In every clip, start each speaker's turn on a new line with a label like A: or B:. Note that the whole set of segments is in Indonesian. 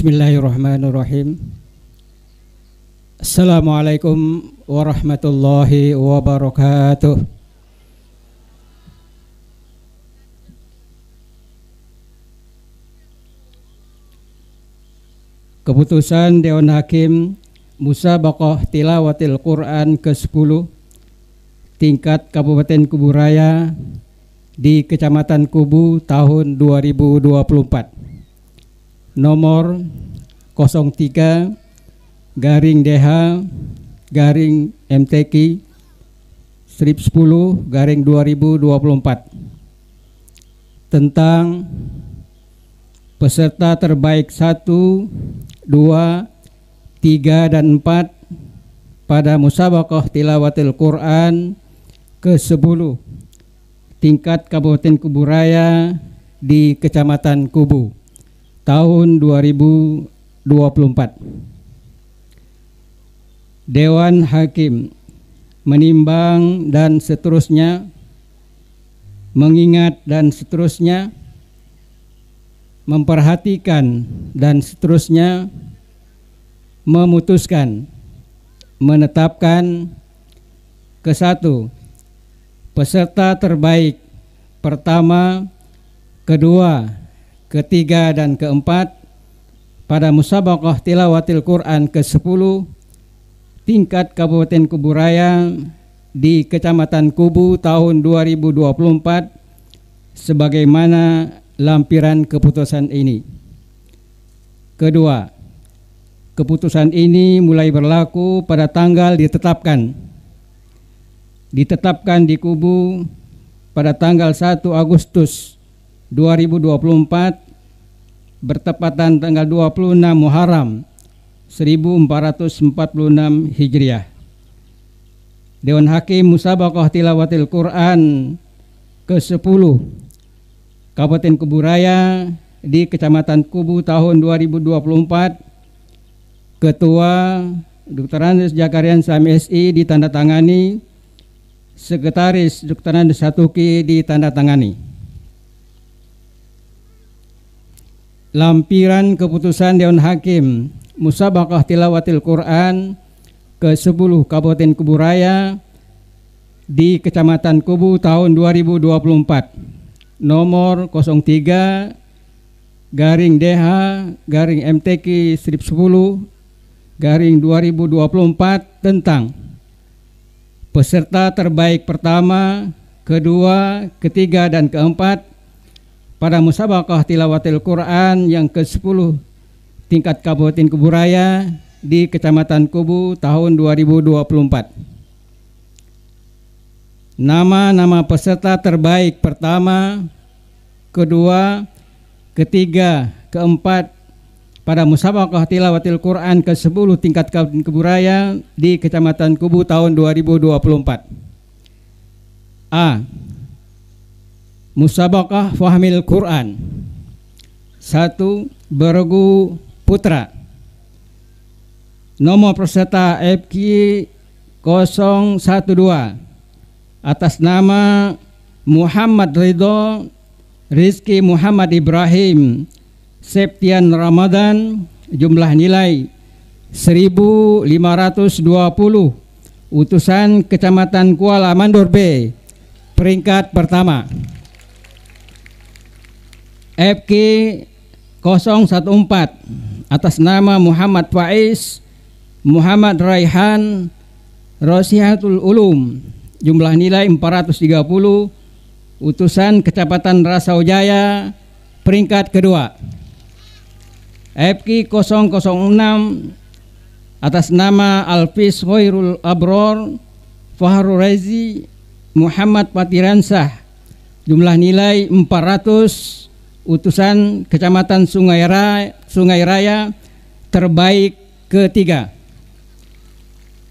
A: Bismillahirrahmanirrahim. Assalamualaikum warahmatullahi wabarakatuh. Keputusan Dewan Hakim Musa Bakoh Tilawatil Quran ke-10 tingkat Kabupaten Kuburaya di Kecamatan Kubu tahun 2024 nomor 03 garing DH garing MTQ strip 10 garing 2024 tentang peserta terbaik 1, 2, 3 dan 4 pada Musabakoh Tilawatil Quran ke-10 tingkat Kabupaten Kuburaya di Kecamatan Kubu tahun 2024. Dewan Hakim menimbang dan seterusnya mengingat dan seterusnya memperhatikan dan seterusnya memutuskan menetapkan ke satu peserta terbaik pertama kedua ketiga dan keempat pada musabakah tilawatil Quran ke-10 tingkat Kabupaten Kuburaya di Kecamatan Kubu tahun 2024 sebagaimana lampiran keputusan ini. Kedua, keputusan ini mulai berlaku pada tanggal ditetapkan. Ditetapkan di Kubu pada tanggal 1 Agustus 2024 bertepatan tanggal 26 Muharram 1446 Hijriah. Dewan Hakim Musabakoh Tilawatil Quran ke-10 Kabupaten Kuburaya di Kecamatan Kubu tahun 2024 Ketua Dr. Andes Jakarian SMSI ditandatangani Sekretaris Dr. Andes Satuki ditandatangani Lampiran keputusan Dewan Hakim Musabakah Tilawatil Quran ke-10 Kabupaten Kuburaya di Kecamatan Kubu tahun 2024 nomor 03 garing DH garing MTK strip 10 garing 2024 tentang peserta terbaik pertama, kedua, ketiga dan keempat pada musabakah tilawatil Quran yang ke-10 tingkat Kabupaten Kuburaya di Kecamatan Kubu tahun 2024. Nama-nama peserta terbaik pertama, kedua, ketiga, keempat pada musabakah tilawatil Quran ke-10 tingkat Kabupaten Kuburaya di Kecamatan Kubu tahun 2024. A. Musabakah Fahmil Quran Satu Bergu Putra Nomor peserta FQ 012 Atas nama Muhammad Ridho Rizki Muhammad Ibrahim Septian Ramadan Jumlah nilai 1520 Utusan Kecamatan Kuala Mandor B Peringkat pertama FK 014 atas nama Muhammad Faiz Muhammad Raihan Rosihatul Ulum jumlah nilai 430 utusan Kecamatan Rasau Jaya peringkat kedua FK 006 atas nama Alfis Hoirul Abror Fahru Rezi Muhammad Patiransah jumlah nilai 400 utusan Kecamatan Sungai Raya, Sungai Raya terbaik ketiga.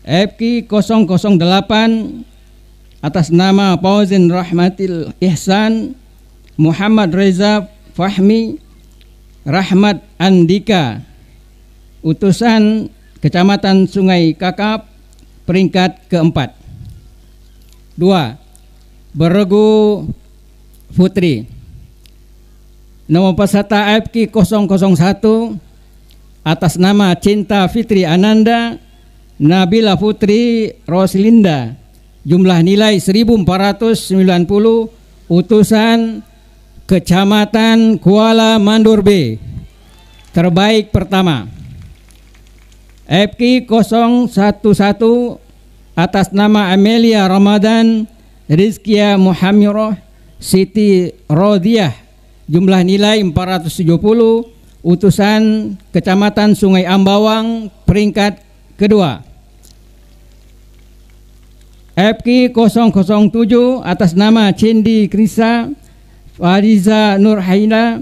A: FQ 008 atas nama Pauzin Rahmatil Ihsan Muhammad Reza Fahmi Rahmat Andika utusan Kecamatan Sungai Kakap peringkat keempat. Dua, Beregu Putri. Nomor peserta fk 001 atas nama Cinta Fitri Ananda Nabila Putri Roslinda jumlah nilai 1490 utusan Kecamatan Kuala Mandur B terbaik pertama FK 011 atas nama Amelia Ramadan Rizkia Muhammiroh Siti Rodiah jumlah nilai 470, utusan Kecamatan Sungai Ambawang peringkat kedua. FK 007 atas nama cindy Krisa Fariza Nurhaina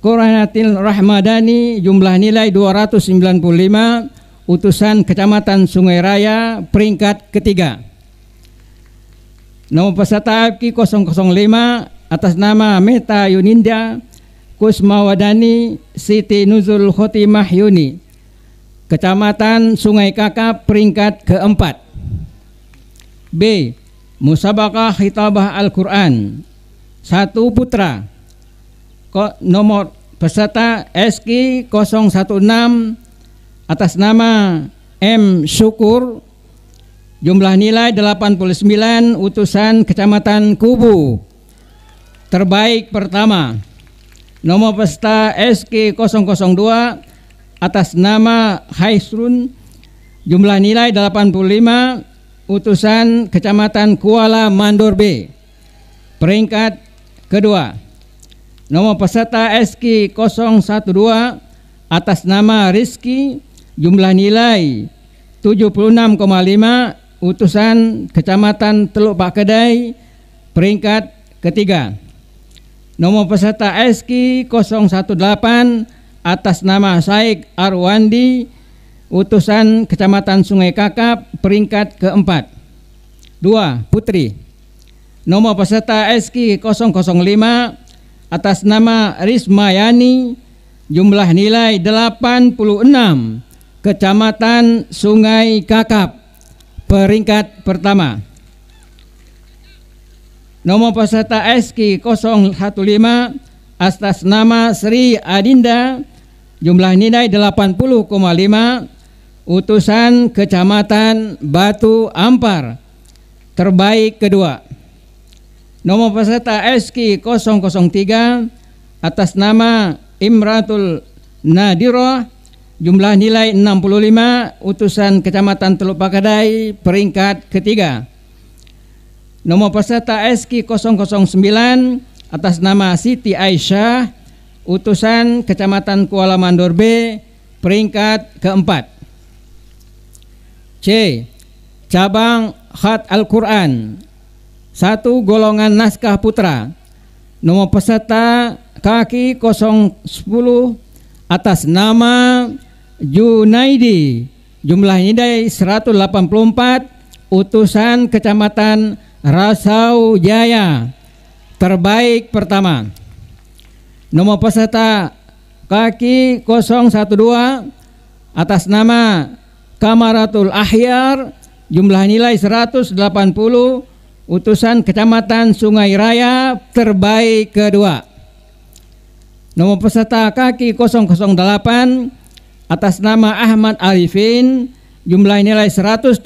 A: Koranatil Rahmadani jumlah nilai 295 utusan Kecamatan Sungai Raya peringkat ketiga. Nomor peserta FK 005 atas nama Meta Yuninda Kusmawadani Siti Nuzul Khotimah Yuni Kecamatan Sungai Kakap peringkat keempat B. Musabakah Hitabah Al-Quran Satu Putra Nomor peserta SK 016 atas nama M. Syukur Jumlah nilai 89 utusan Kecamatan Kubu Terbaik pertama nomor peserta SK002 atas nama Haisrun jumlah nilai 85 utusan Kecamatan Kuala Mandor B peringkat kedua nomor peserta SK 012 atas nama Rizki jumlah nilai 76,5 utusan Kecamatan Teluk Pak Kedai peringkat ketiga Nomor peserta SK 018 atas nama Saik Arwandi, utusan Kecamatan Sungai Kakap, peringkat keempat. Dua Putri. Nomor peserta SK 005 atas nama Rismayani, jumlah nilai 86, Kecamatan Sungai Kakap, peringkat pertama. Nomor peserta SK 015 atas nama Sri Adinda jumlah nilai 80,5 utusan Kecamatan Batu Ampar terbaik kedua. Nomor peserta SK 003 atas nama Imratul Nadiro jumlah nilai 65 utusan Kecamatan Teluk Pakadai peringkat ketiga nomor peserta SK 009 atas nama Siti Aisyah, utusan Kecamatan Kuala Mandor B, peringkat keempat. C. Cabang Khat Al-Quran, satu golongan naskah putra, nomor peserta kaki 010 atas nama Junaidi, jumlah nidai 184, utusan Kecamatan Rasau Jaya terbaik pertama. Nomor peserta kaki 012 atas nama Kamaratul Ahyar jumlah nilai 180 utusan Kecamatan Sungai Raya terbaik kedua. Nomor peserta kaki 008 atas nama Ahmad Arifin jumlah nilai 170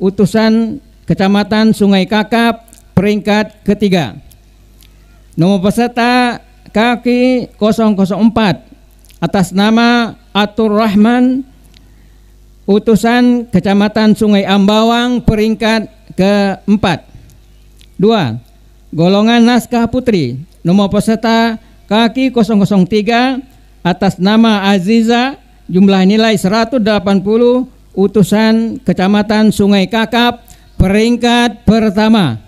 A: utusan Kecamatan Sungai Kakap, peringkat ketiga. Nomor peserta kaki 004 atas nama Atur Rahman utusan Kecamatan Sungai Ambawang peringkat keempat. Dua, golongan naskah putri nomor peserta kaki 003 atas nama Aziza jumlah nilai 180 utusan Kecamatan Sungai Kakap Peringkat pertama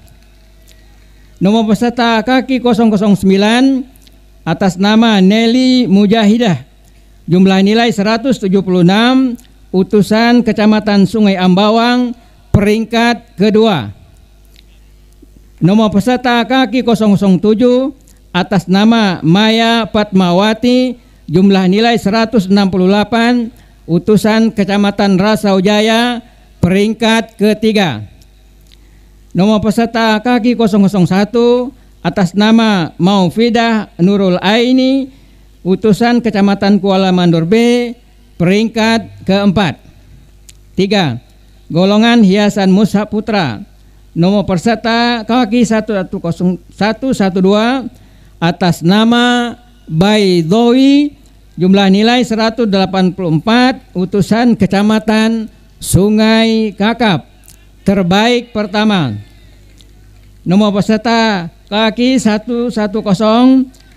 A: Nomor peserta kaki 009 atas nama Nelly Mujahidah Jumlah nilai 176 utusan Kecamatan Sungai Ambawang peringkat kedua. Nomor peserta kaki 007 atas nama Maya Patmawati jumlah nilai 168 utusan Kecamatan Rasau Jaya peringkat ketiga. Nomor peserta kaki 001 atas nama Maufidah Nurul Aini, utusan Kecamatan Kuala Mandor B, peringkat keempat. Tiga, Golongan hiasan Musa Putra. Nomor peserta kaki 1010112 atas nama Baidowi jumlah nilai 184 utusan Kecamatan Sungai Kakap terbaik pertama. Nomor peserta kaki 110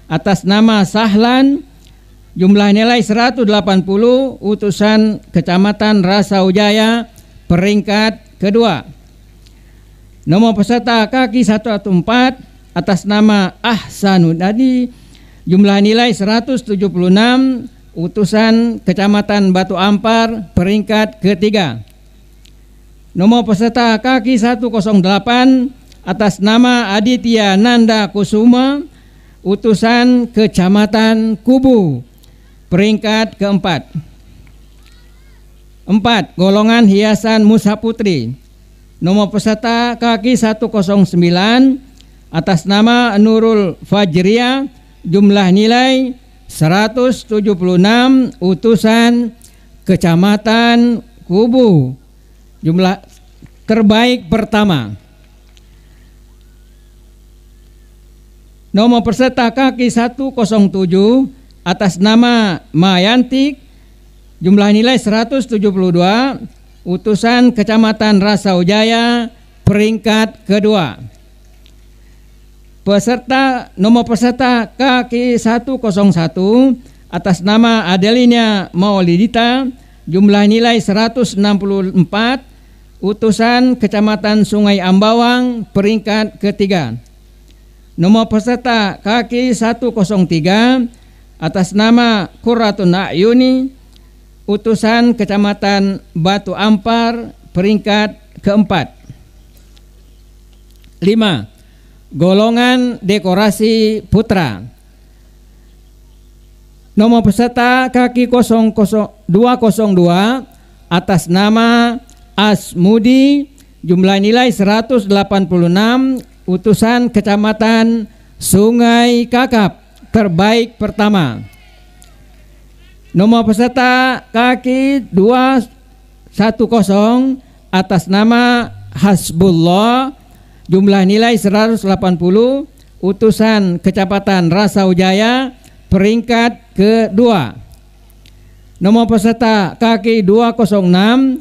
A: atas nama Sahlan jumlah nilai 180 utusan Kecamatan Rasa Ujaya peringkat kedua. Nomor peserta kaki 114 atas nama Ahsanudadi jumlah nilai 176 utusan Kecamatan Batu Ampar peringkat ketiga. Nomor peserta kaki 108 atas nama Aditya Nanda Kusuma, utusan Kecamatan Kubu, peringkat keempat. Empat, golongan hiasan Musa Putri, nomor peserta kaki 109 atas nama Nurul Fajria, jumlah nilai 176 utusan Kecamatan Kubu Jumlah terbaik pertama. Nomor peserta kaki 107 atas nama Mayanti jumlah nilai 172 utusan Kecamatan Rasau Jaya peringkat kedua. Peserta nomor peserta kaki 101 atas nama Adelina Maulidita jumlah nilai 164 utusan Kecamatan Sungai Ambawang peringkat ketiga. Nomor peserta kaki 103 atas nama Kuratun Ayuni utusan Kecamatan Batu Ampar peringkat keempat. 5. Golongan dekorasi putra. Nomor peserta kaki dua atas nama Asmudi jumlah nilai 186 utusan kecamatan Sungai Kakap terbaik pertama. Nomor peserta kaki 210 atas nama Hasbullah jumlah nilai 180 utusan kecamatan Rasaujaya peringkat kedua. Nomor peserta kaki 206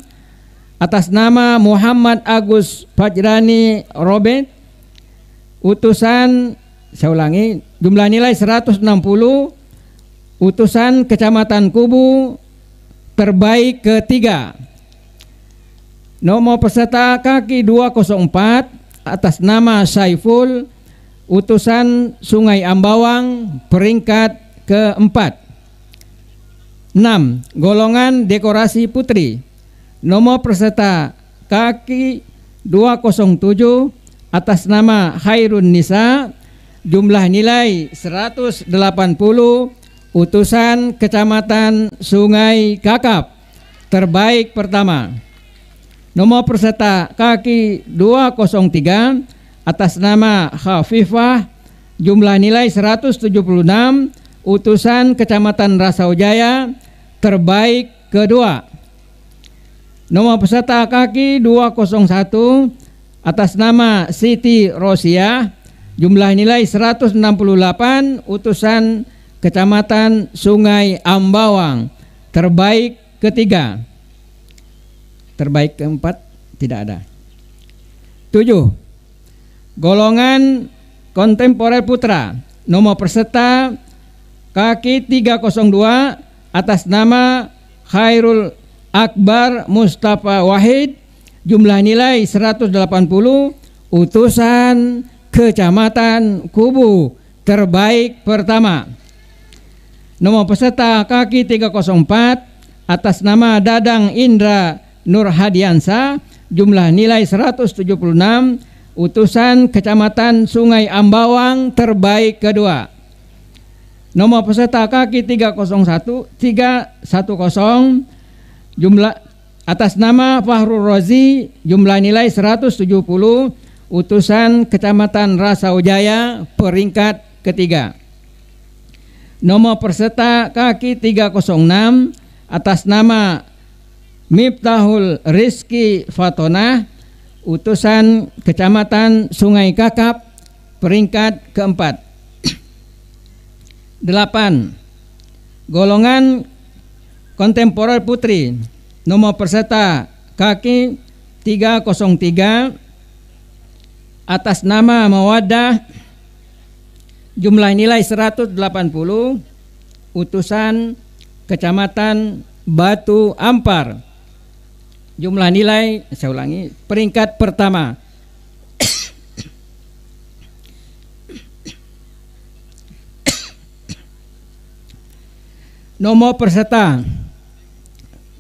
A: atas nama Muhammad Agus Fajrani Robert utusan saya ulangi jumlah nilai 160 utusan Kecamatan Kubu terbaik ketiga. Nomor peserta kaki 204 atas nama Saiful utusan Sungai Ambawang peringkat keempat. enam Golongan dekorasi putri. Nomor peserta kaki 207 atas nama Hairun Nisa. Jumlah nilai 180 utusan Kecamatan Sungai Kakap. Terbaik pertama. Nomor peserta kaki 203 atas nama Khafifah. Jumlah nilai 176 utusan Kecamatan Rasaujaya terbaik kedua. Nomor peserta kaki 201 atas nama Siti Rosia jumlah nilai 168 utusan Kecamatan Sungai Ambawang terbaik ketiga. Terbaik keempat tidak ada. 7. Golongan kontemporer putra nomor peserta kaki 302 atas nama Khairul Akbar Mustafa Wahid jumlah nilai 180 utusan Kecamatan Kubu terbaik pertama nomor peserta kaki 304 atas nama Dadang Indra Nur Hadiansa jumlah nilai 176 utusan Kecamatan Sungai Ambawang terbaik kedua Nomor peserta kaki 301 310 jumlah atas nama Fahrul Rozi jumlah nilai 170 utusan Kecamatan Rasaujaya peringkat ketiga. Nomor peserta kaki 306 atas nama Miftahul Rizki Fatonah utusan Kecamatan Sungai Kakap peringkat keempat. 8. Golongan kontemporer putri nomor peserta kaki 303 atas nama Mawadah jumlah nilai 180 utusan Kecamatan Batu Ampar jumlah nilai saya ulangi peringkat pertama nomor peserta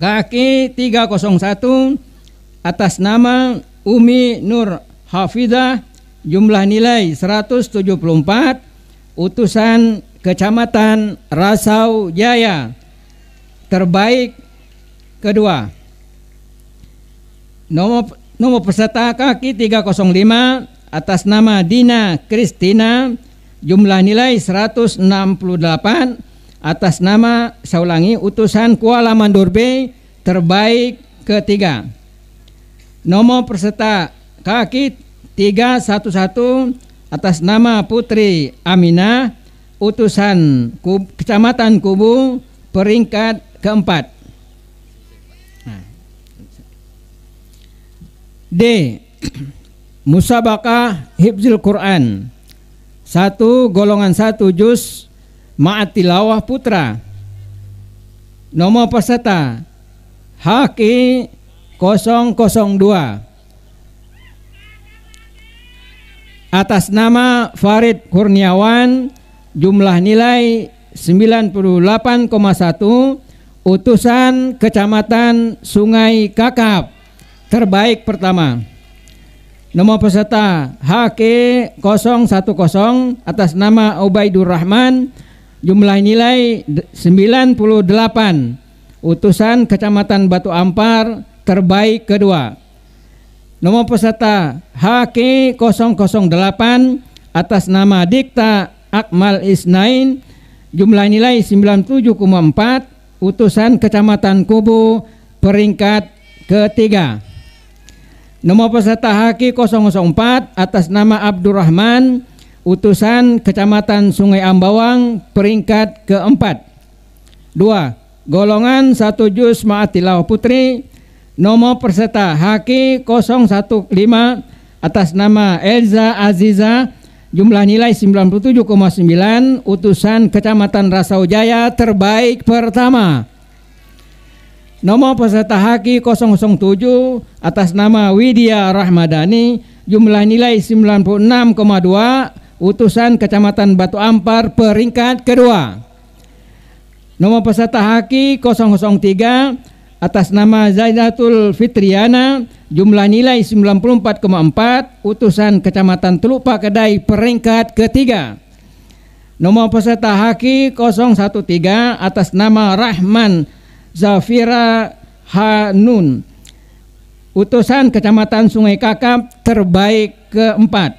A: kaki 301 atas nama Umi Nur Hafidah jumlah nilai 174 utusan Kecamatan Rasau Jaya terbaik kedua nomor nomor peserta kaki 305 atas nama Dina Kristina jumlah nilai 168 atas nama saya utusan Kuala Mandurbe terbaik ketiga. Nomor peserta kaki 311 atas nama Putri Aminah utusan Kecamatan Kubu peringkat keempat. D. Musabakah Hibzil Quran. Satu golongan satu juz ma'atilawah putra nomor peserta Haki 002 atas nama Farid Kurniawan jumlah nilai 98,1 utusan Kecamatan Sungai Kakap terbaik pertama nomor peserta HK 010 atas nama Ubaidur Rahman jumlah nilai 98 utusan Kecamatan Batu Ampar terbaik kedua nomor peserta HK008 atas nama Dikta Akmal Isnain jumlah nilai 97,4 utusan Kecamatan Kubu peringkat ketiga nomor peserta HK004 atas nama Abdurrahman utusan Kecamatan Sungai Ambawang peringkat keempat. Dua. Golongan satu juz Ma'atilaw Putri nomor peserta Haki 015 atas nama Elza Aziza jumlah nilai 97,9 utusan Kecamatan Rasau Jaya terbaik pertama. Nomor peserta Haki 007 atas nama Widya Rahmadani jumlah nilai 96,2 utusan Kecamatan Batu Ampar peringkat kedua. Nomor peserta haki 003 atas nama Zainatul Fitriana jumlah nilai 94,4 utusan Kecamatan Teluk Kedai peringkat ketiga. Nomor peserta haki 013 atas nama Rahman Zafira Hanun utusan Kecamatan Sungai Kakap terbaik keempat.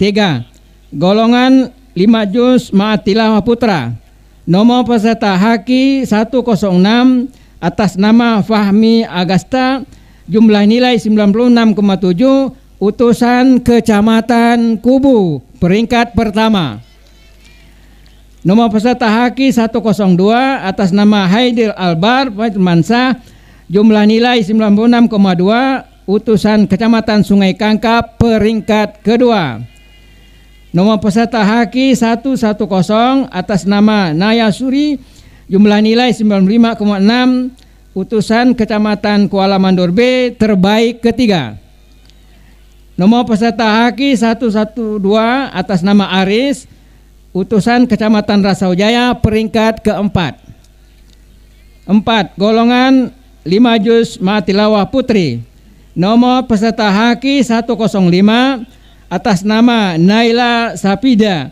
A: Tiga, golongan 5 juz Ma'atilawah Putra. Nomor peserta Haki 106 atas nama Fahmi Agasta, jumlah nilai 96,7, utusan Kecamatan Kubu, peringkat pertama. Nomor peserta Haki 102 atas nama Haidil Albar Mansa, jumlah nilai 96,2, utusan Kecamatan Sungai Kangkap peringkat kedua. Nomor peserta haki 110 atas nama Naya Suri jumlah nilai 95,6 utusan Kecamatan Kuala Mandor B terbaik ketiga. Nomor peserta haki 112 atas nama Aris utusan Kecamatan Rasau Jaya peringkat keempat. Empat golongan 5 juz matilawah putri. Nomor peserta haki 105 atas nama Naila Sapida.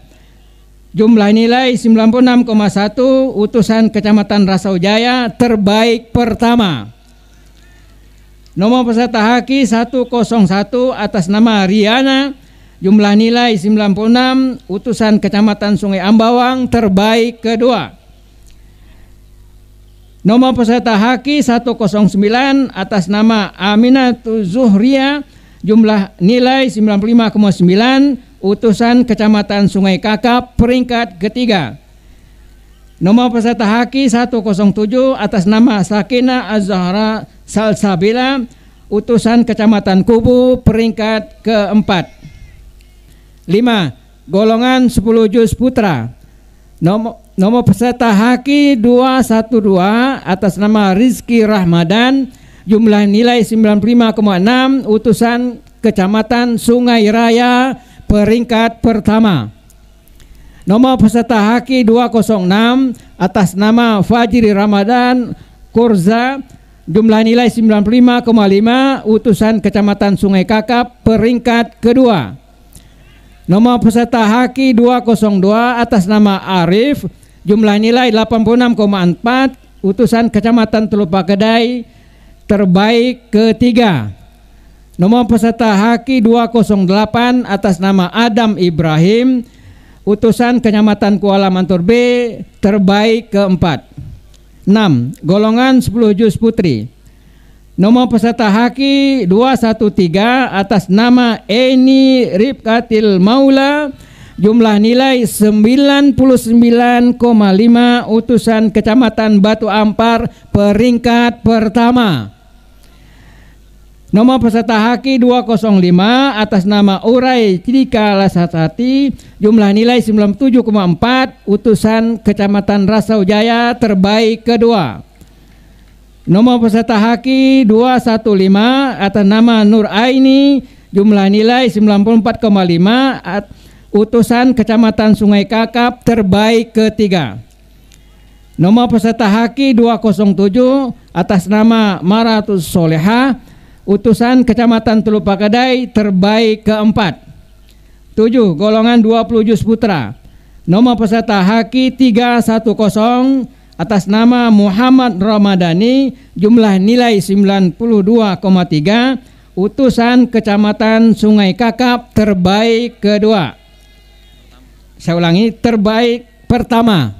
A: Jumlah nilai 96,1 utusan Kecamatan Rasau Jaya terbaik pertama. Nomor peserta haki 101 atas nama Riana jumlah nilai 96 utusan Kecamatan Sungai Ambawang terbaik kedua. Nomor peserta haki 109 atas nama Aminatu Zuhria jumlah nilai 95,9 utusan Kecamatan Sungai Kakap peringkat ketiga. Nomor peserta haki 107 atas nama Sakina Azhara Salsabila utusan Kecamatan Kubu peringkat keempat. 5. Golongan 10 juz putra. Nomor, nomor peserta haki 212 atas nama Rizky Rahmadan jumlah nilai 95,6 utusan Kecamatan Sungai Raya peringkat pertama. Nomor peserta haki 206 atas nama Fajri Ramadan Kurza jumlah nilai 95,5 utusan Kecamatan Sungai Kakap peringkat kedua. Nomor peserta haki 202 atas nama Arif jumlah nilai 86,4 utusan Kecamatan Teluk Kedai terbaik ketiga. Nomor peserta haki 208 atas nama Adam Ibrahim, utusan kenyamatan Kuala Mantur B terbaik keempat. 6. Golongan 10 juz putri. Nomor peserta haki 213 atas nama Eni Ripkatil Maula jumlah nilai 99,5 utusan Kecamatan Batu Ampar peringkat pertama. Nomor peserta haki 205 atas nama Urai Cidika Lasatati jumlah nilai 97,4 utusan Kecamatan Rasau Jaya terbaik kedua. Nomor peserta haki 215 atas nama Nur Aini jumlah nilai 94,5 utusan Kecamatan Sungai Kakap terbaik ketiga. Nomor peserta haki 207 atas nama Maratus Soleha utusan Kecamatan Teluk Pakedai terbaik keempat. Tujuh Golongan 20 juz putra. Nomor peserta haki 310 atas nama Muhammad Ramadhani jumlah nilai 92,3 utusan Kecamatan Sungai Kakap terbaik kedua. Saya ulangi terbaik pertama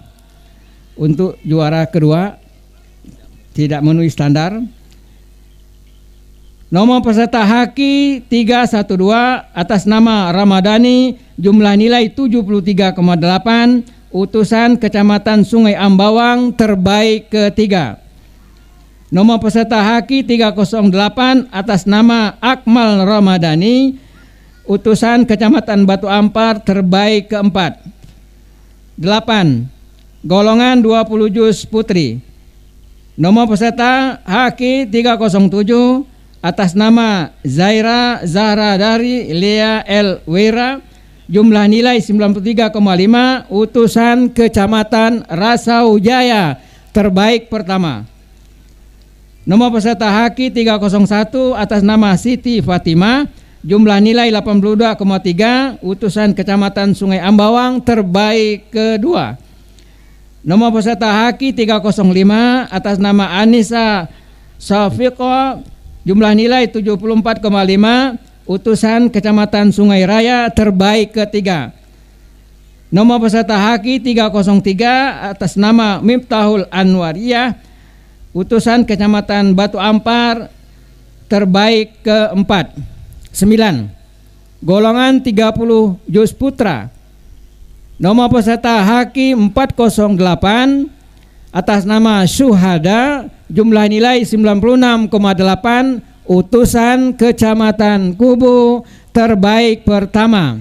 A: untuk juara kedua tidak memenuhi standar Nomor peserta haki 312 atas nama Ramadhani jumlah nilai 73,8 utusan Kecamatan Sungai Ambawang terbaik ketiga. Nomor peserta haki 308 atas nama Akmal Ramadhani utusan Kecamatan Batu Ampar terbaik keempat. 8. Golongan 20 juz putri. Nomor peserta haki 307 atas nama Zaira Zahra dari Lea El Wera jumlah nilai 93,5 utusan Kecamatan Rasau Jaya terbaik pertama. Nomor peserta haki 301 atas nama Siti Fatima jumlah nilai 82,3 utusan Kecamatan Sungai Ambawang terbaik kedua. Nomor peserta haki 305 atas nama Anissa Sofiko. Jumlah nilai 74,5 utusan Kecamatan Sungai Raya terbaik ketiga. Nomor peserta haki 303 atas nama Miftahul Anwariyah utusan Kecamatan Batu Ampar terbaik keempat. Sembilan Golongan 30 Jus Putra Nomor peserta haki 408 atas nama Syuhada jumlah nilai 96,8 utusan Kecamatan Kubu terbaik pertama.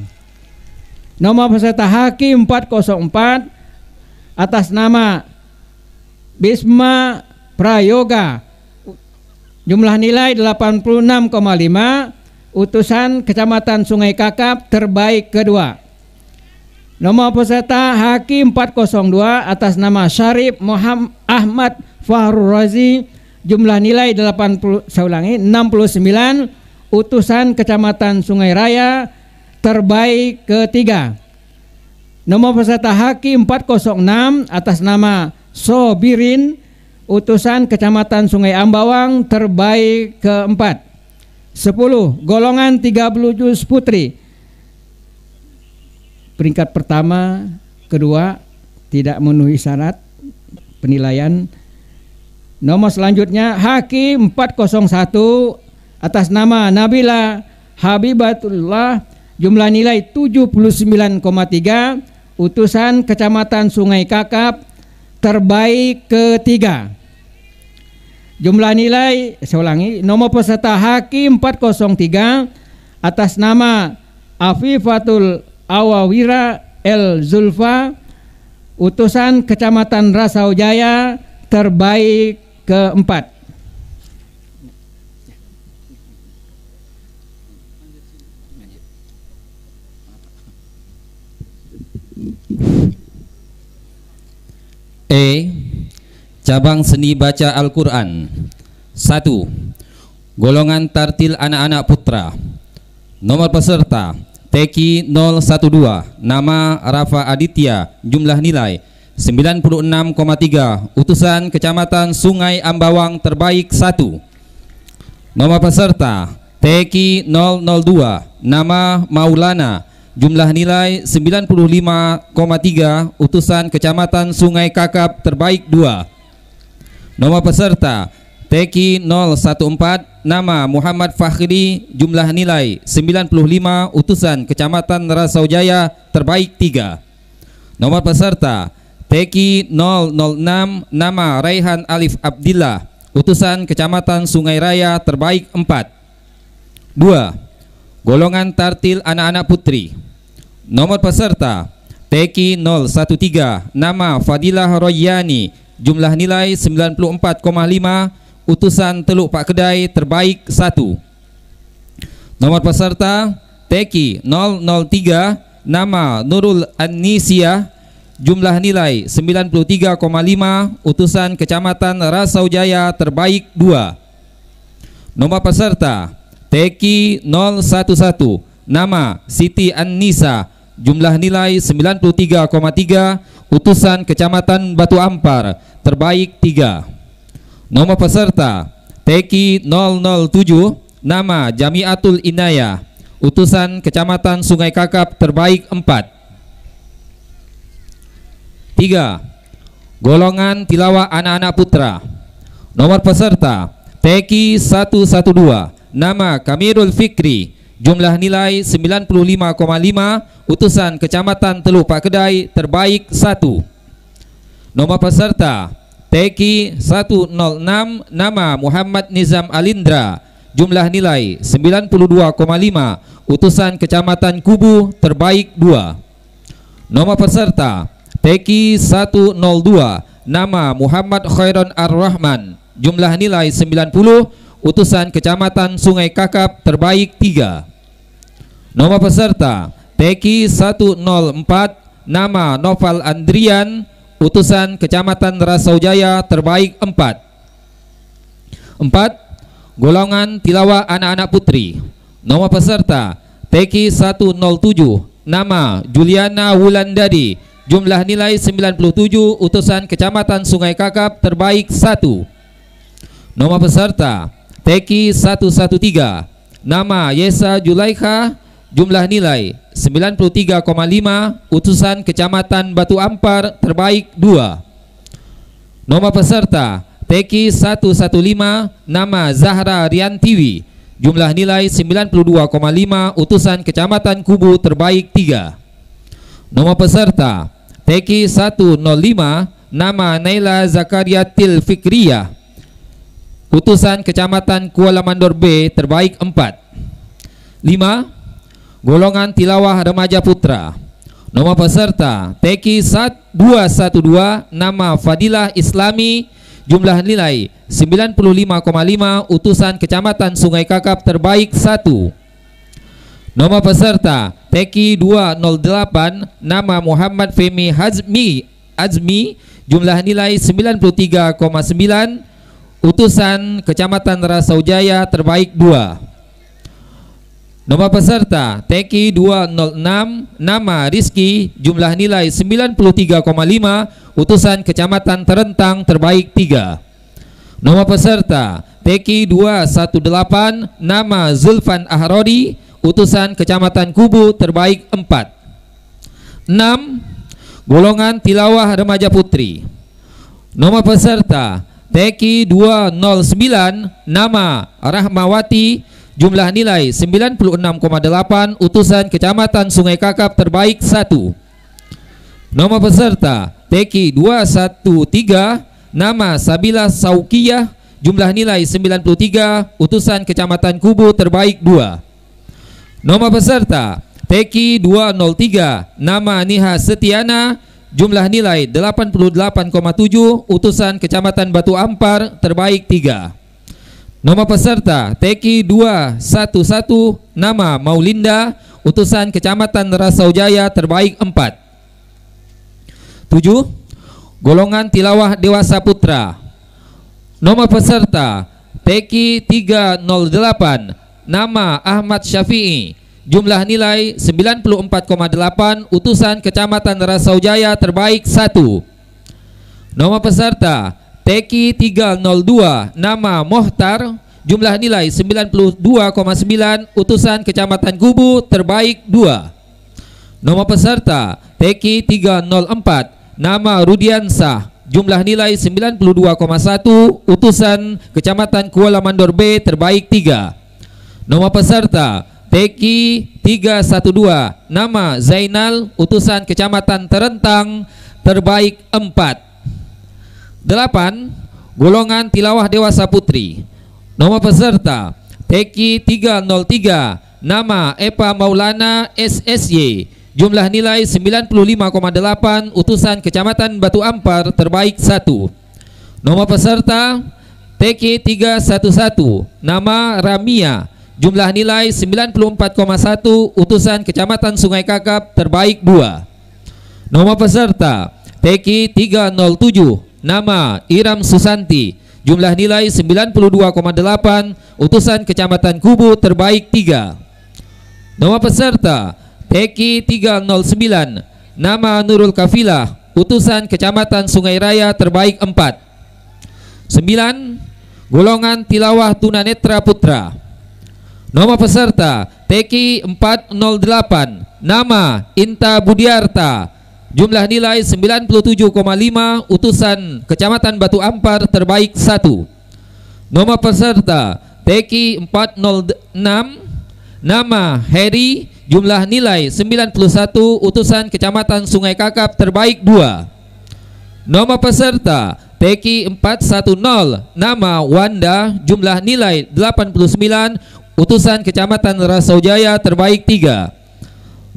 A: Nomor peserta haki 404 atas nama Bisma Prayoga. Jumlah nilai 86,5 utusan Kecamatan Sungai Kakap terbaik kedua. Nomor peserta haki 402 atas nama Syarif Muhammad Ahmad Fahrul Razi jumlah nilai 80 saya ulangi 69 utusan kecamatan Sungai Raya terbaik ketiga nomor peserta haki 406 atas nama Sobirin utusan kecamatan Sungai Ambawang terbaik keempat 10 golongan puluh juz putri peringkat pertama kedua tidak memenuhi syarat penilaian Nomor selanjutnya Haki 401 atas nama Nabila Habibatullah jumlah nilai 79,3 utusan Kecamatan Sungai Kakap terbaik ketiga. Jumlah nilai saya ulangi nomor peserta Haki 403 atas nama Afifatul Awawira El Zulfa utusan Kecamatan Rasau Jaya terbaik keempat.
B: E. Cabang seni baca Al-Quran 1. Golongan tartil anak-anak putra Nomor peserta Teki 012 Nama Rafa Aditya Jumlah nilai 96,3 Utusan Kecamatan Sungai Ambawang Terbaik 1 nomor peserta TEKI 002 Nama Maulana Jumlah nilai 95,3 Utusan Kecamatan Sungai Kakap Terbaik 2 nomor peserta TEKI 014 Nama Muhammad Fakhri Jumlah nilai 95 Utusan Kecamatan Rasaujaya Terbaik 3 Nomor peserta Teki 006 nama Raihan Alif Abdillah utusan Kecamatan Sungai Raya terbaik 4 2 golongan tartil anak-anak putri nomor peserta Teki 013 nama Fadilah Royani jumlah nilai 94,5 utusan Teluk Pak Kedai terbaik 1 nomor peserta Teki 003 nama Nurul Anisia Jumlah nilai 93,5 utusan Kecamatan Rasaujaya terbaik 2. Nomor peserta Teki 011 Nama Siti Annisa Jumlah nilai 93,3 Utusan Kecamatan Batu Ampar Terbaik 3 Nomor peserta Teki 007 Nama Jamiatul Inaya. Utusan Kecamatan Sungai Kakap Terbaik 4 3. Golongan tilawah anak-anak putra. Nomor peserta Teki 112. Nama Kamirul Fikri. Jumlah nilai 95,5 Utusan Kecamatan Teluk Pak Kedai Terbaik 1 Nomor peserta Teki 106 Nama Muhammad Nizam Alindra Jumlah nilai 92,5 Utusan Kecamatan Kubu Terbaik 2 Nomor peserta Peki 102 Nama Muhammad Khairon Ar-Rahman Jumlah nilai 90 Utusan Kecamatan Sungai Kakap terbaik 3 Nomor peserta Peki 104 Nama Noval Andrian Utusan Kecamatan Rasaujaya terbaik 4 4. Golongan Tilawa Anak-anak Putri Nomor peserta Peki 107 Nama Juliana Wulandari Jumlah nilai 97 utusan Kecamatan Sungai Kakap terbaik 1. Nomor peserta Teki 113. Nama Yesa Julaikha jumlah nilai 93,5 utusan Kecamatan Batu Ampar terbaik 2. Nomor peserta Teki 115 nama Zahra Riantiwi jumlah nilai 92,5 utusan Kecamatan Kubu terbaik 3. Nomor peserta Teki 105 nama Naila Zakaria Til Fikriya utusan Kecamatan Kuala Mandor B terbaik 4 5 golongan tilawah remaja putra nomor peserta Teki 212 nama Fadilah Islami jumlah nilai 95,5 utusan Kecamatan Sungai Kakap terbaik 1 Nomor peserta Teki 208 Nama Muhammad Femi Hazmi Azmi Jumlah nilai 93,9 Utusan Kecamatan Jaya Terbaik 2 Nomor peserta Teki 206 Nama Rizki Jumlah nilai 93,5 Utusan Kecamatan Terentang Terbaik 3 Nomor peserta Teki 218 Nama Zulfan Ahrodi utusan Kecamatan Kubu terbaik 4 6. Golongan tilawah remaja putri Nomor peserta Teki 209 Nama Rahmawati Jumlah nilai 96,8 Utusan Kecamatan Sungai Kakap terbaik 1 Nomor peserta Teki 213 Nama Sabila Saukiyah Jumlah nilai 93 Utusan Kecamatan Kubu terbaik 2 Nomor peserta Teki 203 Nama Niha Setiana Jumlah nilai 88,7 Utusan Kecamatan Batu Ampar Terbaik 3 Nomor peserta Teki 211 Nama Maulinda Utusan Kecamatan Rasau Jaya Terbaik 4 7. Golongan Tilawah Dewasa Putra Nomor peserta Teki 308 Nama Ahmad Syafi'i Jumlah nilai 94,8 Utusan Kecamatan Jaya terbaik 1 Nomor peserta Teki 302 Nama Mohtar Jumlah nilai 92,9 Utusan Kecamatan Gubu terbaik 2 Nomor peserta Teki 304 Nama Rudiansah Jumlah nilai 92,1 Utusan Kecamatan Kuala Mandor B terbaik 3 Nomor peserta Teki 312 Nama Zainal Utusan Kecamatan Terentang Terbaik 4 8. Golongan Tilawah Dewasa Putri Nomor peserta Teki 303 Nama Epa Maulana SSY Jumlah nilai 95,8 Utusan Kecamatan Batu Ampar Terbaik 1 Nomor peserta Teki 311 Nama Ramia Jumlah nilai 94,1 utusan Kecamatan Sungai Kakap terbaik 2. Nomor peserta Teki 307 Nama Iram Susanti Jumlah nilai 92,8 utusan Kecamatan Kubu terbaik 3. Nomor peserta Teki 309 Nama Nurul Kafilah utusan Kecamatan Sungai Raya terbaik 4. 9. Golongan Tilawah Tunanetra Putra Nomor peserta Teki 408 Nama Inta Budiarta Jumlah nilai 97,5 Utusan Kecamatan Batu Ampar Terbaik 1 Nomor peserta Teki 406 Nama Heri Jumlah nilai 91 Utusan Kecamatan Sungai Kakap Terbaik 2 Nomor peserta Teki 410 Nama Wanda Jumlah nilai 89 utusan Kecamatan Rasaujaya terbaik 3.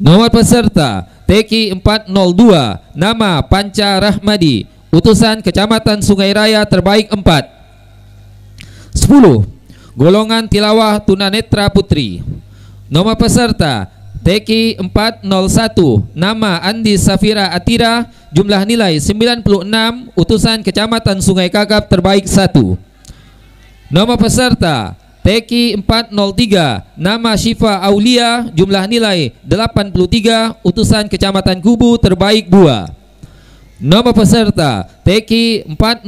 B: Nomor peserta TK 402, nama Panca Rahmadi, utusan Kecamatan Sungai Raya terbaik 4. 10. Golongan Tilawah Tunanetra Putri. Nomor peserta TK 401, nama Andi Safira Atira, jumlah nilai 96, utusan Kecamatan Sungai Kakap terbaik 1. Nomor peserta Peki 403 Nama Syifa Aulia Jumlah nilai 83 Utusan Kecamatan Kubu Terbaik 2 Nomor peserta Teki 405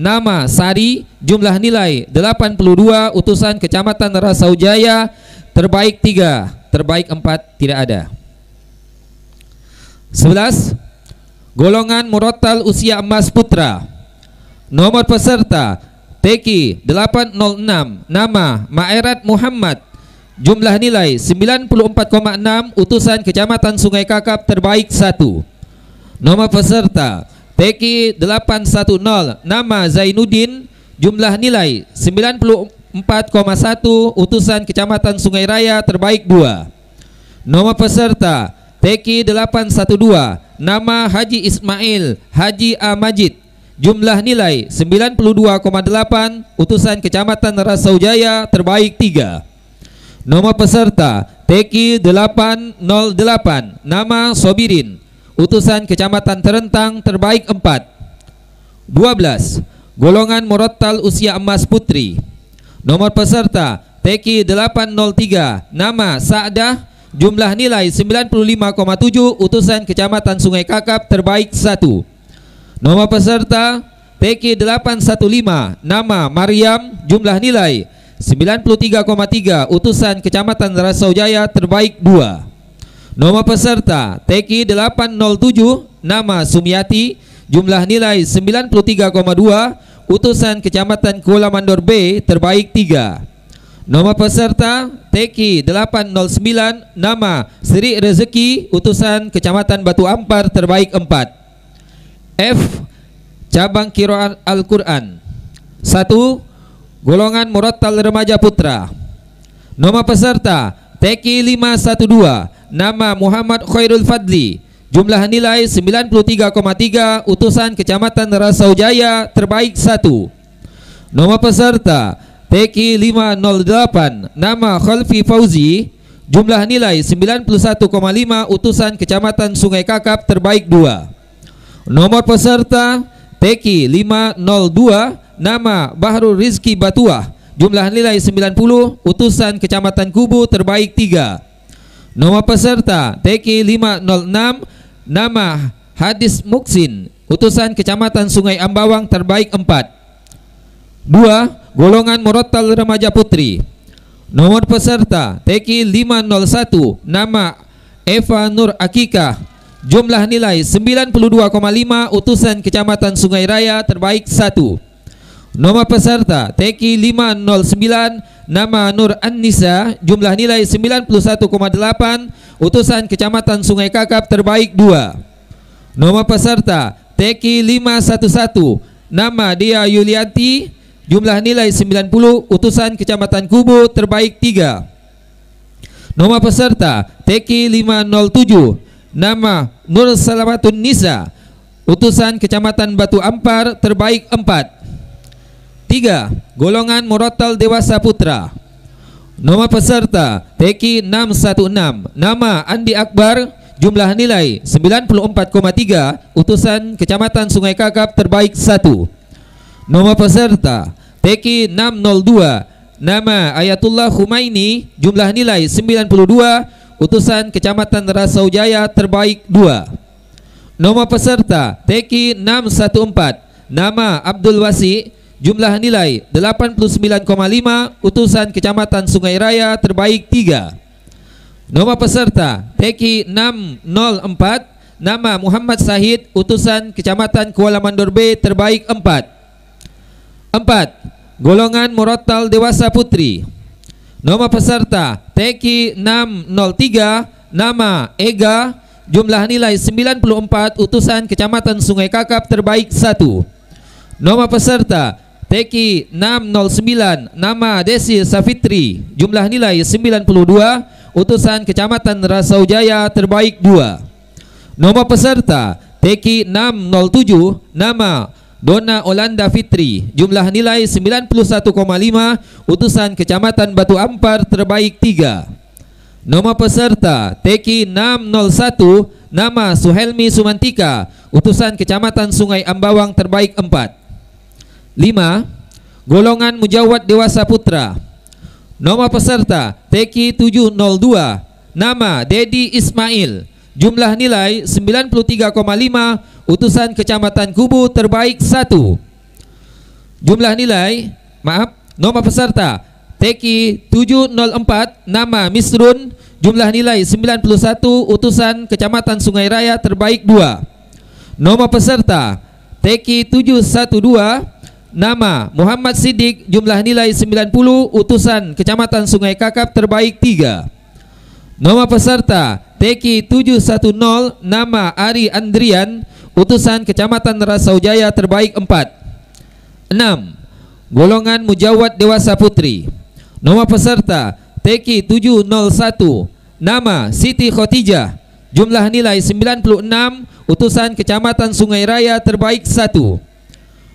B: Nama Sari Jumlah nilai 82 Utusan Kecamatan Rasaujaya Terbaik 3 Terbaik 4 Tidak ada 11 Golongan Murotal Usia Emas Putra Nomor peserta Teki 806 Nama Maerat Muhammad Jumlah nilai 94,6 Utusan Kecamatan Sungai Kakap Terbaik 1 Nomor peserta Teki 810 Nama Zainuddin Jumlah nilai 94,1 Utusan Kecamatan Sungai Raya Terbaik 2 Nomor peserta Teki 812 Nama Haji Ismail Haji A. Majid Jumlah nilai 92,8 Utusan Kecamatan Rasaujaya terbaik 3 Nomor peserta TQ 808 Nama Sobirin Utusan Kecamatan Terentang terbaik 4 12 Golongan Morotal Usia Emas Putri Nomor peserta TQ 803 Nama Sa'dah Jumlah nilai 95,7 Utusan Kecamatan Sungai Kakap terbaik 1 Nomor peserta PK 815 Nama Mariam Jumlah nilai 93,3 Utusan Kecamatan Rasau Jaya Terbaik 2 Nomor peserta TK 807 Nama Sumiati Jumlah nilai 93,2 Utusan Kecamatan Kuala Mandor B Terbaik 3 Nomor peserta TK 809 Nama Sri Rezeki Utusan Kecamatan Batu Ampar Terbaik 4 F. Cabang kiroan Al-Quran 1. Golongan Murattal Remaja Putra Nomor peserta TK 512 Nama Muhammad Khairul Fadli Jumlah nilai 93,3 Utusan Kecamatan Rasau Jaya Terbaik satu Nomor peserta TK 508 Nama Khalfi Fauzi Jumlah nilai 91,5 Utusan Kecamatan Sungai Kakap Terbaik dua Nomor peserta Teki 502 Nama Bahru Rizki Batuah Jumlah nilai 90 Utusan Kecamatan Kubu terbaik 3 Nomor peserta TK 506 Nama Hadis Muksin Utusan Kecamatan Sungai Ambawang terbaik 4 2. Golongan Morotal Remaja Putri Nomor peserta TK 501 Nama Eva Nur Akikah Jumlah nilai 92,5 utusan Kecamatan Sungai Raya terbaik 1. Nomor peserta Teki 509 nama Nur Anissa jumlah nilai 91,8 utusan Kecamatan Sungai Kakap terbaik 2. Nomor peserta Teki 511 nama Dia Yulianti jumlah nilai 90 utusan Kecamatan Kubu terbaik 3. Nomor peserta Teki 507 Nama Nur Salamatun Nisa Utusan Kecamatan Batu Ampar terbaik empat, tiga Golongan Murotal Dewasa Putra Nomor peserta Teki 616 Nama Andi Akbar Jumlah nilai 94,3 Utusan Kecamatan Sungai Kakap terbaik satu. Nomor peserta Teki 602 Nama Ayatullah Humaini Jumlah nilai 92 utusan Kecamatan Rasau Jaya terbaik 2. Nomor peserta Teki 614, nama Abdul Wasi, jumlah nilai 89,5, utusan Kecamatan Sungai Raya terbaik 3. Nomor peserta Teki 604, nama Muhammad Sahid, utusan Kecamatan Kuala Mandor B terbaik 4. 4. Golongan Morotal Dewasa Putri. Nomor peserta TQ 603 Nama Ega Jumlah nilai 94 Utusan Kecamatan Sungai Kakap Terbaik 1 Nomor peserta TQ 609 Nama Desi Safitri Jumlah nilai 92 Utusan Kecamatan Rasau Jaya Terbaik 2 Nomor peserta TQ 607 Nama Dona Olanda Fitri jumlah nilai 91,5 utusan Kecamatan Batu Ampar terbaik 3 Nomor peserta Teki 601 Nama Suhelmi Sumantika utusan Kecamatan Sungai Ambawang terbaik 4 5 Golongan Mujawat Dewasa Putra Nomor peserta Teki 702 Nama Dedi Ismail Jumlah nilai 93,5 utusan Kecamatan Kubu terbaik 1. Jumlah nilai, maaf, nomor peserta Teki 704 nama Misrun jumlah nilai 91 utusan Kecamatan Sungai Raya terbaik 2. Nomor peserta Teki 712 Nama Muhammad Siddiq jumlah nilai 90 utusan Kecamatan Sungai Kakap terbaik 3. Nama peserta TK 710 nama Ari Andrian utusan Kecamatan Jaya terbaik 4. 6. Golongan Mujawat Dewasa Putri. Nama peserta TK 701 nama Siti Khotijah. Jumlah nilai 96 utusan Kecamatan Sungai Raya terbaik 1.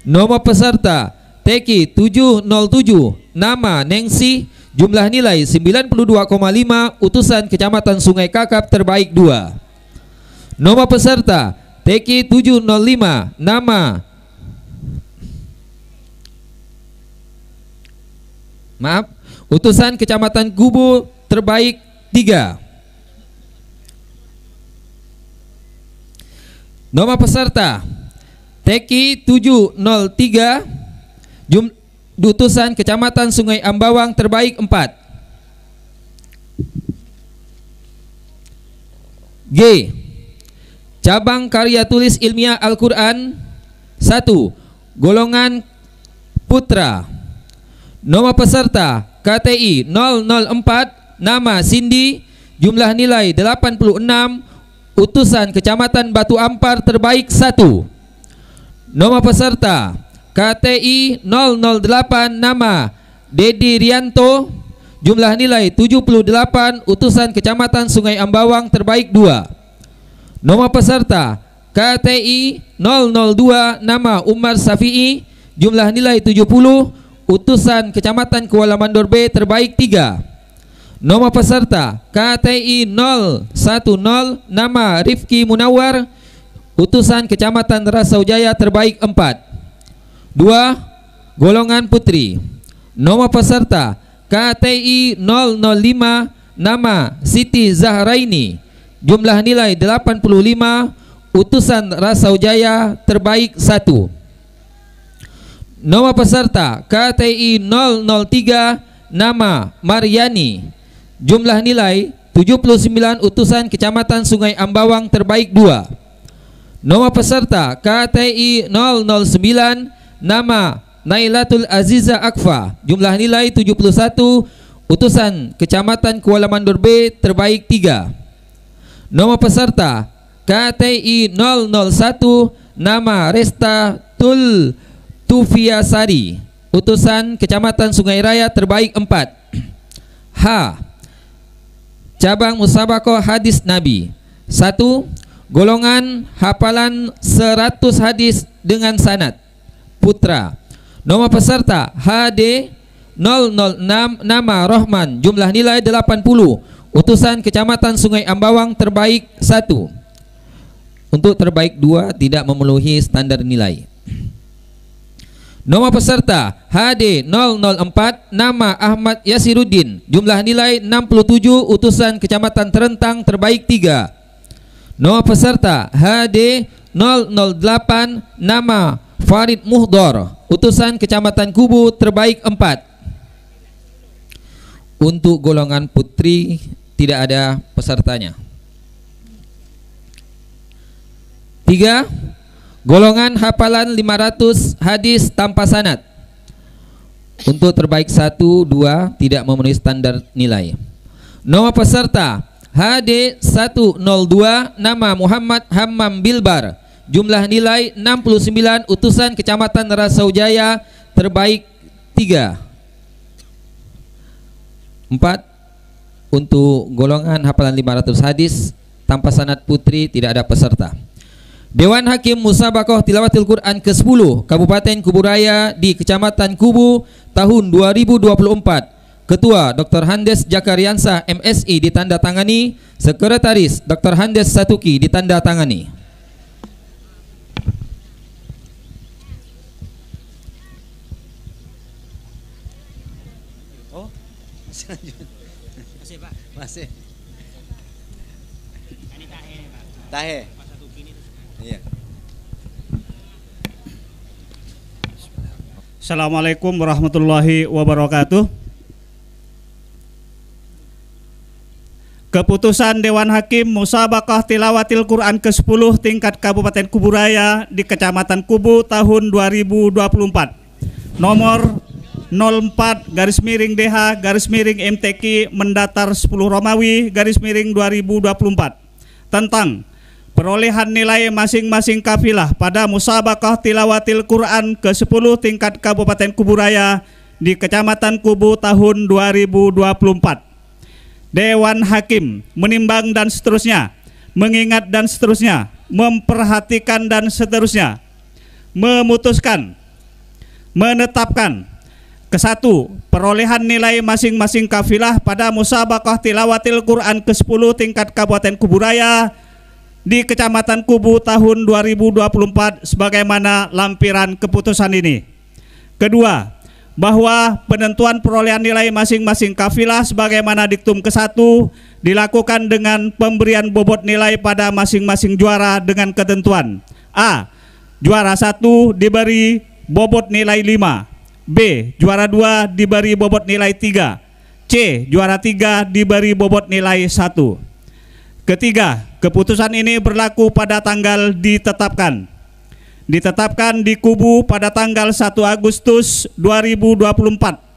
B: Nomor peserta TK 707 nama Nengsi Jumlah nilai 92,5 utusan Kecamatan Sungai Kakap terbaik 2. Nomor peserta TK 705 nama Maaf, utusan Kecamatan Gubu terbaik 3. Nomor peserta TK 703 jumlah Dutusan Kecamatan Sungai Ambawang terbaik 4 G. Cabang karya tulis ilmiah Al-Quran 1. Golongan Putra Nomor peserta KTI 004 Nama Cindy Jumlah nilai 86 Utusan Kecamatan Batu Ampar terbaik 1 Nomor peserta KTI 008 nama Dedi Rianto jumlah nilai 78 utusan Kecamatan Sungai Ambawang terbaik 2 nomor peserta KTI 002 nama Umar Safi'i jumlah nilai 70 utusan Kecamatan Kuala Mandor B terbaik 3 nomor peserta KTI 010 nama Rifki Munawar utusan Kecamatan Rasaujaya terbaik 4 2. Golongan putri. Nomor peserta KTI 005 nama Siti Zahraini. Jumlah nilai 85, utusan Jaya terbaik 1. Nomor peserta KTI 003 nama Mariani. Jumlah nilai 79 utusan Kecamatan Sungai Ambawang terbaik 2. Nomor peserta KTI 009 nama Nailatul Aziza Akfa jumlah nilai 71 utusan Kecamatan Kuala Mandor B terbaik 3 nomor peserta KTI 001 nama Resta Tul Tufiasari utusan Kecamatan Sungai Raya terbaik 4 H Cabang Musabako Hadis Nabi 1. Golongan hafalan 100 hadis dengan sanad Putra. Nomor peserta HD 006 nama Rohman. Jumlah nilai 80. Utusan Kecamatan Sungai Ambawang terbaik 1. Untuk terbaik 2 tidak memenuhi standar nilai. Nomor peserta HD 004 nama Ahmad Yasiruddin. Jumlah nilai 67 utusan Kecamatan Terentang terbaik 3. Nomor peserta HD 008 nama Farid Muhdor, utusan Kecamatan Kubu terbaik 4. Untuk golongan putri tidak ada pesertanya. 3. Golongan hafalan 500 hadis tanpa sanat Untuk terbaik 1, 2 tidak memenuhi standar nilai. Nomor peserta HD 102 nama Muhammad Hammam Bilbar Jumlah nilai 69 utusan Kecamatan Rasaujaya terbaik 3. 4 untuk golongan hafalan 500 hadis tanpa sanad putri tidak ada peserta. Dewan Hakim Musabakoh Tilawatil Quran ke-10 Kabupaten Kuburaya di Kecamatan Kubu tahun 2024 Ketua Dr. Handes Jakariansa MSI ditandatangani Sekretaris Dr. Handes Satuki ditandatangani
A: Masih Pak. Masih. Ini tahe Pak. Tahe.
B: Iya.
C: Assalamualaikum warahmatullahi wabarakatuh. Keputusan Dewan Hakim Musabakah Tilawatil Quran ke-10 tingkat Kabupaten Kuburaya di Kecamatan Kubu tahun 2024 nomor 04 garis miring DH garis miring MTQ mendatar 10 Romawi garis miring 2024 tentang perolehan nilai masing-masing kafilah pada Musabakah Tilawatil Quran ke-10 tingkat Kabupaten Kuburaya di Kecamatan Kubu tahun 2024. Dewan Hakim menimbang dan seterusnya, mengingat dan seterusnya, memperhatikan dan seterusnya, memutuskan, menetapkan, Kesatu, perolehan nilai masing-masing kafilah pada musabakah tilawatil Quran ke-10 tingkat Kabupaten Kuburaya di Kecamatan Kubu tahun 2024 sebagaimana lampiran keputusan ini. Kedua, bahwa penentuan perolehan nilai masing-masing kafilah sebagaimana diktum ke-1 dilakukan dengan pemberian bobot nilai pada masing-masing juara dengan ketentuan. A. Juara 1 diberi bobot nilai 5. B. Juara 2 diberi bobot nilai 3. C. Juara 3 diberi bobot nilai 1. Ketiga, keputusan ini berlaku pada tanggal ditetapkan. Ditetapkan di Kubu pada tanggal 1 Agustus 2024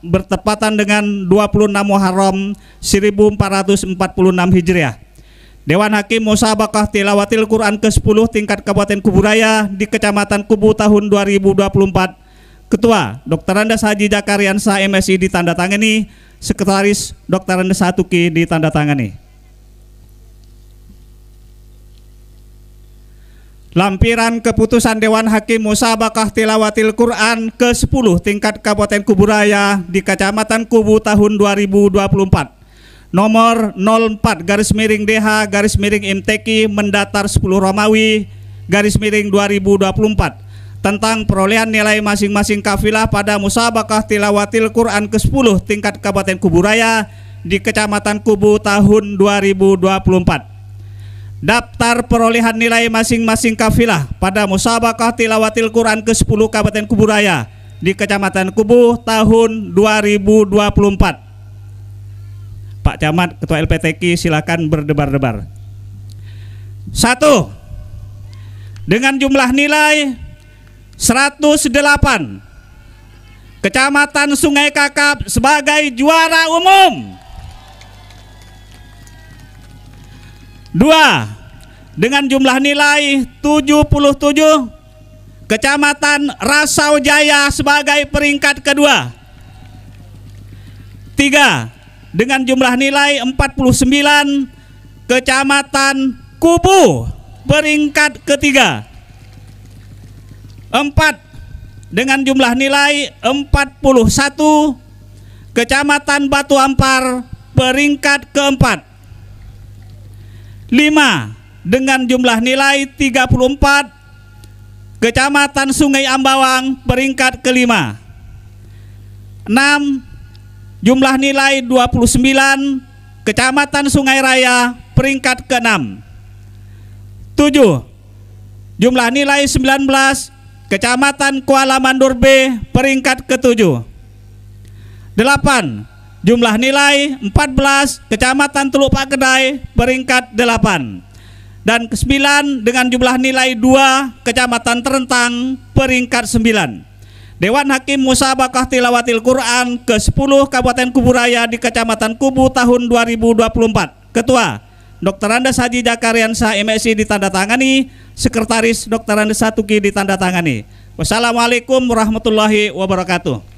C: bertepatan dengan 26 Muharram 1446 Hijriah. Dewan Hakim Musabakah Tilawatil Quran ke-10 tingkat Kabupaten Kuburaya di Kecamatan Kubu tahun 2024 Ketua Dr. Andes Haji Jakariansa MSI ditandatangani, Sekretaris Dr. Andes Satuki ditandatangani. Lampiran keputusan Dewan Hakim Musabakah Tilawatil Quran ke-10 tingkat Kabupaten Kuburaya di Kecamatan Kubu tahun 2024 nomor 04 garis miring DH garis miring MTQ mendatar 10 Romawi garis miring 2024 tentang perolehan nilai masing-masing kafilah pada musabakah tilawatil Quran ke-10 tingkat Kabupaten Kuburaya di Kecamatan Kubu tahun 2024. Daftar perolehan nilai masing-masing kafilah pada musabakah tilawatil Quran ke-10 Kabupaten Kuburaya di Kecamatan Kubu tahun 2024. Pak Camat, Ketua LPTK silakan berdebar-debar. Satu, dengan jumlah nilai 108 Kecamatan Sungai Kakap sebagai juara umum. Dua, dengan jumlah nilai 77, Kecamatan Rasau Jaya sebagai peringkat kedua. Tiga, dengan jumlah nilai 49, Kecamatan Kubu peringkat ketiga. 4 dengan jumlah nilai 41 Kecamatan Batu Ampar peringkat keempat 5 dengan jumlah nilai 34 Kecamatan Sungai Ambawang peringkat kelima 6 jumlah nilai 29 Kecamatan Sungai Raya peringkat keenam 7 jumlah nilai 19 Kecamatan Kuala Mandur B peringkat ketujuh. 8. Jumlah nilai 14 Kecamatan Teluk Pak Kedai peringkat 8 dan ke-9 dengan jumlah nilai 2 Kecamatan Terentang peringkat 9 Dewan Hakim Musabakah Tilawatil Quran ke-10 Kabupaten Kuburaya di Kecamatan Kubu tahun 2024 Ketua Dr. Andes Haji Jakariansa MSI ditandatangani Sekretaris Dr. Andes Satuki ditandatangani. Wassalamualaikum warahmatullahi wabarakatuh.